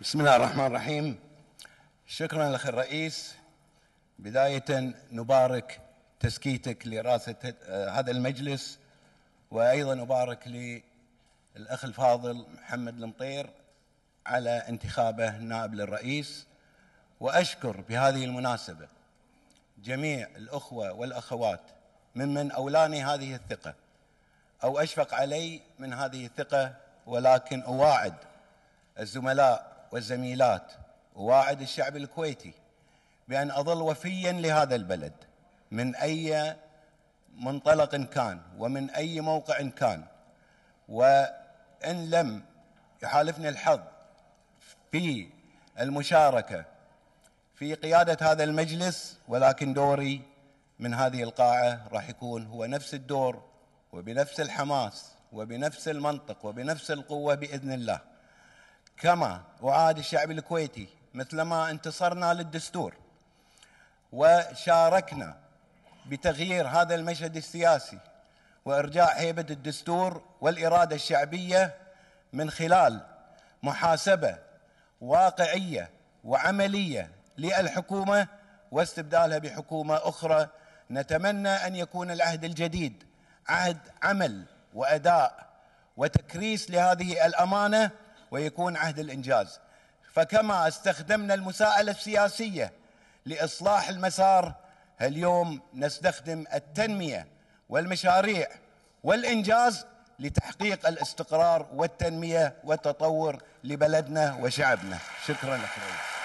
بسم الله الرحمن الرحيم شكرا لك الرئيس بداية نبارك تسكيتك لرئاسة هذا المجلس وأيضا أبارك للأخ الفاضل محمد المطير على انتخابه نائب للرئيس وأشكر بهذه المناسبة جميع الأخوة والأخوات ممن أولاني هذه الثقة أو أشفق علي من هذه الثقة ولكن أواعد الزملاء والزميلات وواعد الشعب الكويتي بأن أظل وفيا لهذا البلد من أي منطلق كان ومن أي موقع كان وإن لم يحالفني الحظ في المشاركة في قيادة هذا المجلس ولكن دوري من هذه القاعة راح يكون هو نفس الدور وبنفس الحماس وبنفس المنطق وبنفس القوة بإذن الله كما وعاد الشعب الكويتي مثلما انتصرنا للدستور وشاركنا بتغيير هذا المشهد السياسي وارجاع هيبه الدستور والاراده الشعبيه من خلال محاسبه واقعيه وعمليه للحكومه واستبدالها بحكومه اخرى نتمنى ان يكون العهد الجديد عهد عمل واداء وتكريس لهذه الامانه ويكون عهد الإنجاز فكما استخدمنا المساءلة السياسية لإصلاح المسار اليوم نستخدم التنمية والمشاريع والإنجاز لتحقيق الاستقرار والتنمية والتطور لبلدنا وشعبنا شكرا لكم